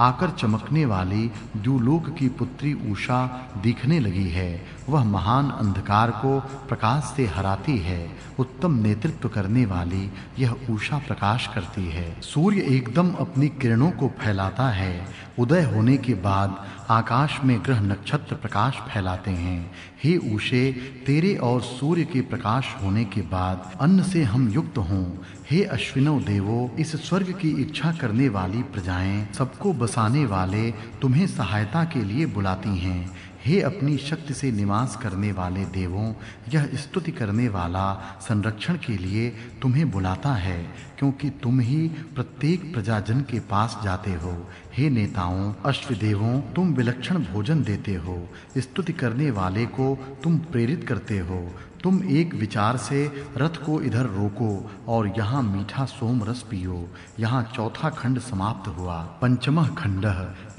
आकर चमकने वाली द्युलोक की पुत्री उषा दिखने लगी है वह महान अंधकार को प्रकाश से हराती है उत्तम नेतृत्व करने वाली यह उषा प्रकाश करती है सूर्य एकदम अपनी किरणों को फैलाता है उदय होने के बाद आकाश में ग्रह नक्षत्र प्रकाश फैलाते हैं हे उषे तेरे और सूर्य के प्रकाश होने के बाद अन्न से हम युक्त हों हे अश्विनो देवो इस स्वर्ग की इच्छा करने वाली प्रजाएं सबको बसाने वाले तुम्हें सहायता के लिए बुलाती हैं हे अपनी शक्ति से निवास करने वाले देवों यह स्तुति करने वाला संरक्षण के लिए तुम्हें बुलाता है क्योंकि तुम ही प्रत्येक प्रजाजन के पास जाते हो हे नेताओं अश्वदेवों तुम विलक्षण भोजन देते हो स्तुति करने वाले को तुम प्रेरित करते हो तुम एक विचार से रथ को इधर रोको और यहाँ मीठा सोम रस पियो यहाँ चौथा खंड समाप्त हुआ पंचम खंड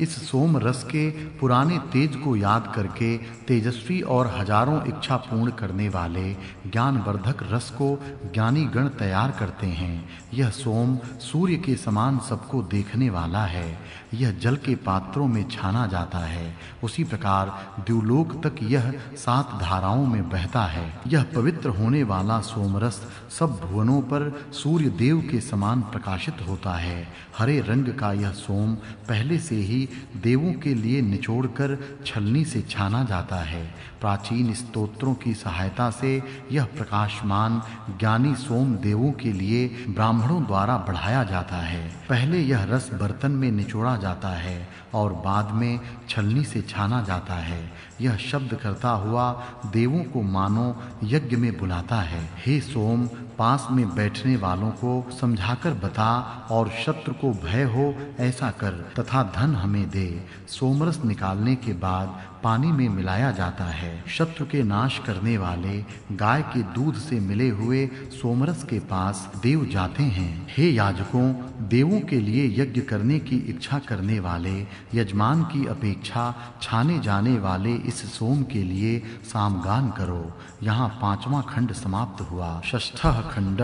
इस सोम रस के पुराने तेज को याद करके तेजस्वी और हजारों इच्छा पूर्ण करने वाले ज्ञानवर्धक रस को ज्ञानी गण तैयार करते हैं यह सोम सूर्य के समान सबको देखने वाला है यह जल के पात्रों में छाना जाता है उसी प्रकार द्युलोक तक यह सात धाराओं में बहता है यह यह पवित्र होने वाला सोमरस सब भुवनों पर सूर्य देव के समान प्रकाशित होता है हरे रंग का यह सोम पहले से ही देवों के लिए निचोड़कर छलनी से छाना जाता है प्राचीन स्तोत्रों की सहायता से यह प्रकाशमान ज्ञानी सोम देवों के लिए ब्राह्मणों द्वारा बढ़ाया जाता है पहले यह रस बर्तन में निचोड़ा जाता है और बाद में छलनी से छाना जाता है यह शब्द करता हुआ देवों को मानो यज्ञ में बुलाता है हे सोम पास में बैठने वालों को समझाकर बता और शत्रु को भय हो ऐसा कर तथा धन हमें दे सोमरस निकालने के बाद पानी में मिलाया जाता है शत्रु के नाश करने वाले गाय के दूध से मिले हुए सोमरस के पास देव जाते हैं हे याजकों देवों के लिए यज्ञ करने की इच्छा करने वाले यजमान की अपेक्षा छाने जाने वाले इस सोम के लिए सामगान करो यहाँ पांचवा खंड समाप्त हुआ षष्ठ अखंड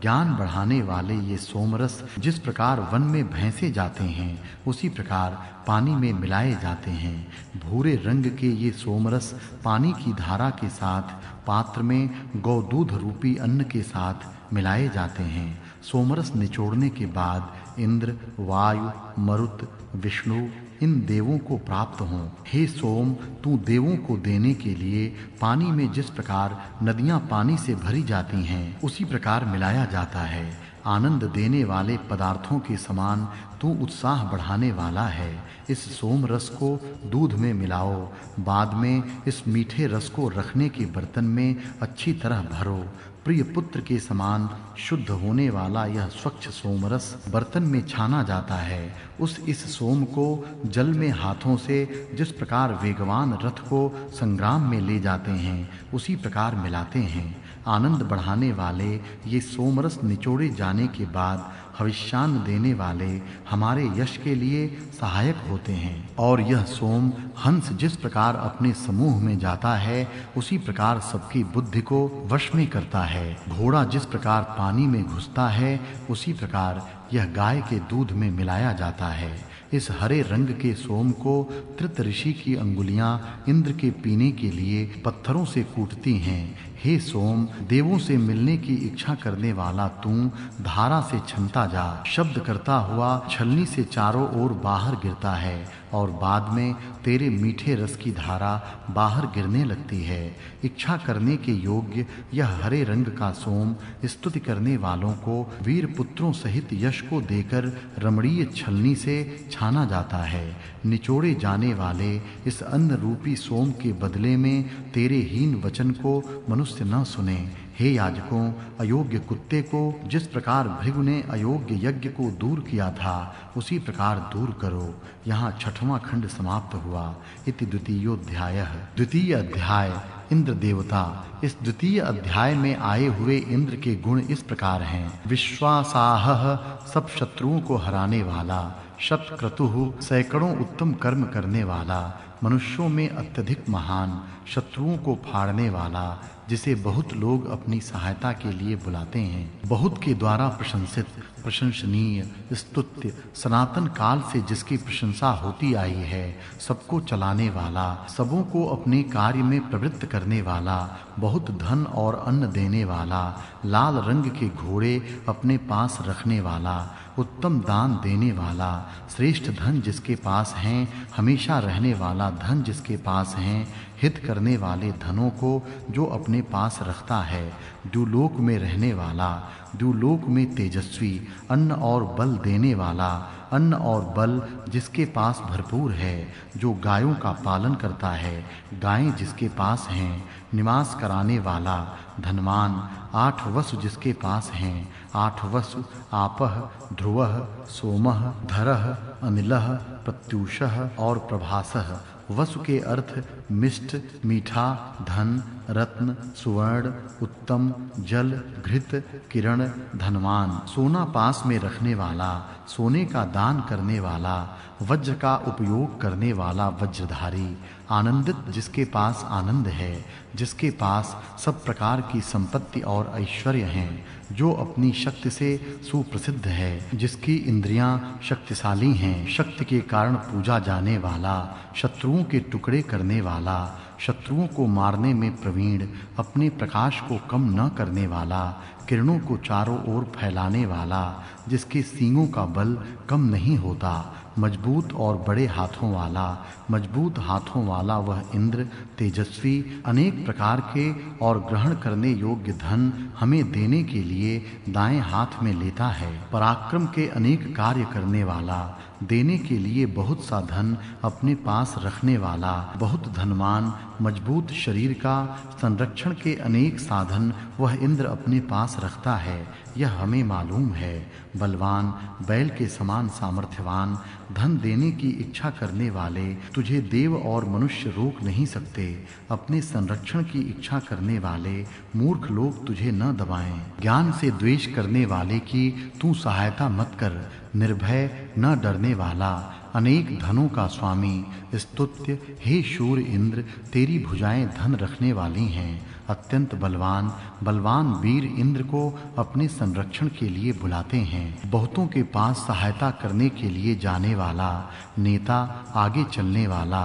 ज्ञान बढ़ाने वाले ये सोमरस जिस प्रकार वन में भैंसे जाते हैं उसी प्रकार पानी में मिलाए जाते हैं भूरे रंग के ये सोमरस पानी की धारा के साथ पात्र में गौदूध रूपी अन्न के साथ मिलाए जाते हैं सोमरस निचोड़ने के बाद इंद्र वायु मरुत विष्णु इन देवों को प्राप्त हों हे सोम तू देवों को देने के लिए पानी में जिस प्रकार नदियां पानी से भरी जाती हैं उसी प्रकार मिलाया जाता है आनंद देने वाले पदार्थों के समान तू उत्साह बढ़ाने वाला है इस सोम रस को दूध में मिलाओ बाद में इस मीठे रस को रखने के बर्तन में अच्छी तरह भरो प्रिय पुत्र के समान शुद्ध होने वाला यह स्वच्छ सोमरस बर्तन में छाना जाता है उस इस सोम को जल में हाथों से जिस प्रकार वेगवान रथ को संग्राम में ले जाते हैं उसी प्रकार मिलाते हैं आनंद बढ़ाने वाले ये सोमरस निचोड़े जाने के बाद भविष्यान देने वाले हमारे यश के लिए सहायक होते हैं और यह सोम हंस जिस प्रकार अपने समूह में जाता है उसी प्रकार सबकी बुद्धि को वश में करता है घोड़ा जिस प्रकार पानी में घुसता है उसी प्रकार यह गाय के दूध में मिलाया जाता है इस हरे रंग के सोम को त्रित ऋषि की अंगुलियां इंद्र के पीने के लिए पत्थरों से कूटती हैं हे सोम देवों से मिलने की इच्छा करने वाला तू धारा से छनता जा शब्द करता हुआ छलनी से चारों ओर बाहर गिरता है और बाद में तेरे मीठे रस की धारा बाहर गिरने लगती है इच्छा करने के योग्य यह हरे रंग का सोम स्तुति करने वालों को वीर पुत्रों सहित यश को देकर रमणीय छलनी से छाना जाता है निचोड़े जाने वाले इस अन्न रूपी सोम के बदले में तेरे हीन वचन को मनुष्य न सुने हे याजकों अयोग्य कुत्ते को जिस प्रकार भृगु ने अयोग्य यज्ञ को दूर किया था उसी प्रकार दूर करो यहाँ छठवां खंड समाप्त हुआ इति द्वितीयोध्याय द्वितीय अध्याय इंद्र देवता इस द्वितीय अध्याय में आए हुए इंद्र के गुण इस प्रकार हैं विश्वासाह सब शत्रुओं को हराने वाला शतक्रतु सैकड़ों उत्तम कर्म करने वाला मनुष्यों में अत्यधिक महान शत्रुओं को फाड़ने वाला जिसे बहुत लोग अपनी सहायता के लिए बुलाते हैं बहुत के द्वारा प्रशंसित प्रशंसनीय स्तुत्य सनातन काल से जिसकी प्रशंसा होती आई है सबको चलाने वाला सबों को अपने कार्य में प्रवृत्त करने वाला बहुत धन और अन्न देने वाला लाल रंग के घोड़े अपने पास रखने वाला उत्तम दान देने वाला श्रेष्ठ धन जिसके पास हैं हमेशा रहने वाला धन जिसके पास हैं हित करने वाले धनों को जो अपने पास रखता है दुलोक में रहने वाला दुलोक में तेजस्वी अन्न और बल देने वाला अन्न और बल जिसके पास भरपूर है जो गायों का पालन करता है गायें जिसके पास हैं निवास कराने वाला धनवान आठ वसु जिसके पास हैं आठ वसु आपह ध्रुवः सोमह धरह अनिलह प्रत्युषह और प्रभासह वसु के अर्थ मिष्ट मीठा धन रत्न सुवर्ण उत्तम जल घृत किरण धनवान सोना पास में रखने वाला सोने का प्रदान करने वाला वज्र का उपयोग करने वाला वज्रधारी आनंदित जिसके पास आनंद है जिसके पास सब प्रकार की संपत्ति और ऐश्वर्य हैं जो अपनी शक्ति से सुप्रसिद्ध है जिसकी इंद्रियां शक्तिशाली हैं शक्ति के कारण पूजा जाने वाला शत्रुओं के टुकड़े करने वाला शत्रुओं को मारने में प्रवीण अपने प्रकाश को कम न करने वाला किरणों को चारों ओर फैलाने वाला जिसके सींगों का बल कम नहीं होता मजबूत और बड़े हाथों वाला मजबूत हाथों वाला वह इंद्र तेजस्वी अनेक प्रकार के और ग्रहण करने योग्य धन हमें देने के लिए दाएं हाथ में लेता है पराक्रम के अनेक कार्य करने वाला देने के लिए बहुत सा धन अपने पास रखने वाला बहुत धनवान मजबूत शरीर का संरक्षण के अनेक साधन वह इंद्र अपने पास रखता है यह हमें मालूम है बलवान बैल के समान सामर्थ्यवान धन देने की इच्छा करने वाले तुझे देव और मनुष्य रोक नहीं सकते अपने संरक्षण की इच्छा करने वाले मूर्ख लोग तुझे न दबाएं ज्ञान से द्वेष करने वाले की तू सहायता मत कर निर्भय न डरने वाला अनेक धनों का स्वामी स्तुत्य हे शूर इंद्र तेरी भुजाएं धन रखने वाली हैं अत्यंत बलवान बलवान वीर इंद्र को अपने संरक्षण के लिए बुलाते हैं बहुतों के पास सहायता करने के लिए जाने वाला नेता आगे चलने वाला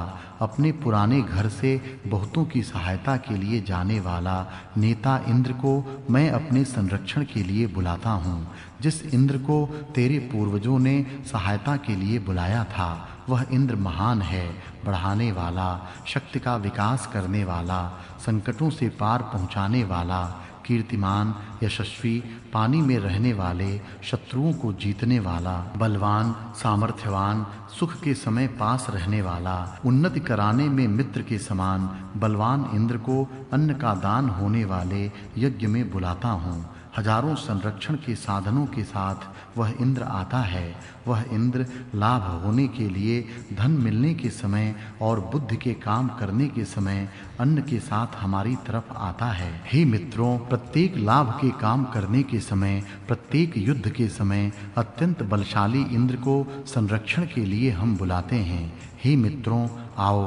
अपने पुराने घर से बहुतों की सहायता के लिए जाने वाला नेता इंद्र को मैं अपने संरक्षण के लिए बुलाता हूँ जिस इंद्र को तेरे पूर्वजों ने सहायता के लिए बुलाया था वह इंद्र महान है बढ़ाने वाला शक्ति का विकास करने वाला संकटों से पार पहुंचाने वाला कीर्तिमान यशस्वी पानी में रहने वाले शत्रुओं को जीतने वाला बलवान सामर्थ्यवान सुख के समय पास रहने वाला उन्नति कराने में मित्र के समान बलवान इंद्र को अन्न का दान होने वाले यज्ञ में बुलाता हूँ हजारों संरक्षण के साधनों के साथ वह इंद्र आता है वह इंद्र लाभ होने के लिए धन मिलने के समय और बुद्धि के काम करने के समय अन्न के साथ हमारी तरफ आता है हे मित्रों प्रत्येक लाभ के काम करने के समय प्रत्येक युद्ध के समय अत्यंत बलशाली इंद्र को संरक्षण के लिए हम बुलाते हैं हे मित्रों आओ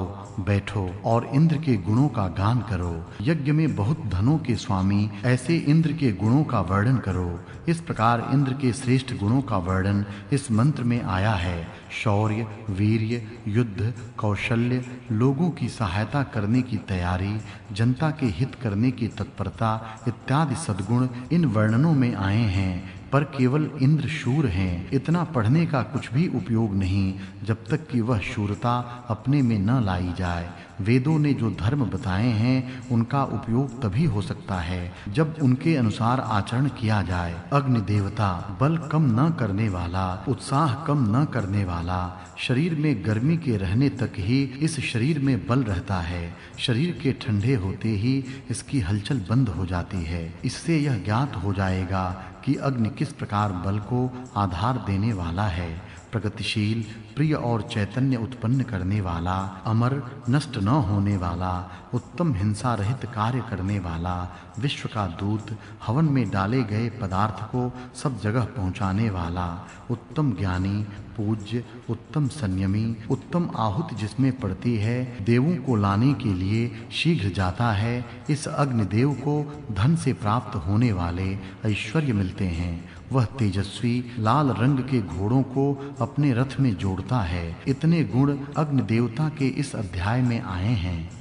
बैठो और इंद्र के गुणों का गान करो यज्ञ में बहुत धनों के स्वामी ऐसे इंद्र के गुणों का वर्णन करो इस प्रकार इंद्र के श्रेष्ठ गुणों का वर्णन इस मंत्र में आया है शौर्य वीर्य युद्ध कौशल्य लोगों की सहायता करने की तैयारी जनता के हित करने की तत्परता इत्यादि सद्गुण इन वर्णनों में आए हैं पर केवल इंद्र शूर हैं इतना पढ़ने का कुछ भी उपयोग नहीं जब तक कि वह शूरता अपने में न लाई जाए वेदों ने जो धर्म बताए हैं उनका उपयोग तभी हो सकता है जब उनके अनुसार आचरण किया जाए अग्नि देवता बल कम न करने वाला उत्साह कम न करने वाला शरीर में गर्मी के रहने तक ही इस शरीर में बल रहता है शरीर के ठंडे होते ही इसकी हलचल बंद हो जाती है इससे यह ज्ञात हो जाएगा कि अग्नि किस प्रकार बल को आधार देने वाला है प्रगतिशील प्रिय और चैतन्य उत्पन्न करने वाला अमर नष्ट न होने वाला उत्तम हिंसा रहित कार्य करने वाला विश्व का दूत हवन में डाले गए पदार्थ को सब जगह पहुंचाने वाला उत्तम ज्ञानी पूज्य उत्तम संयमी उत्तम आहुति जिसमें पड़ती है देवों को लाने के लिए शीघ्र जाता है इस अग्निदेव को धन से प्राप्त होने वाले ऐश्वर्य मिलते हैं वह तेजस्वी लाल रंग के घोड़ों को अपने रथ में जोड़ता है इतने गुण अग्नि देवता के इस अध्याय में आए हैं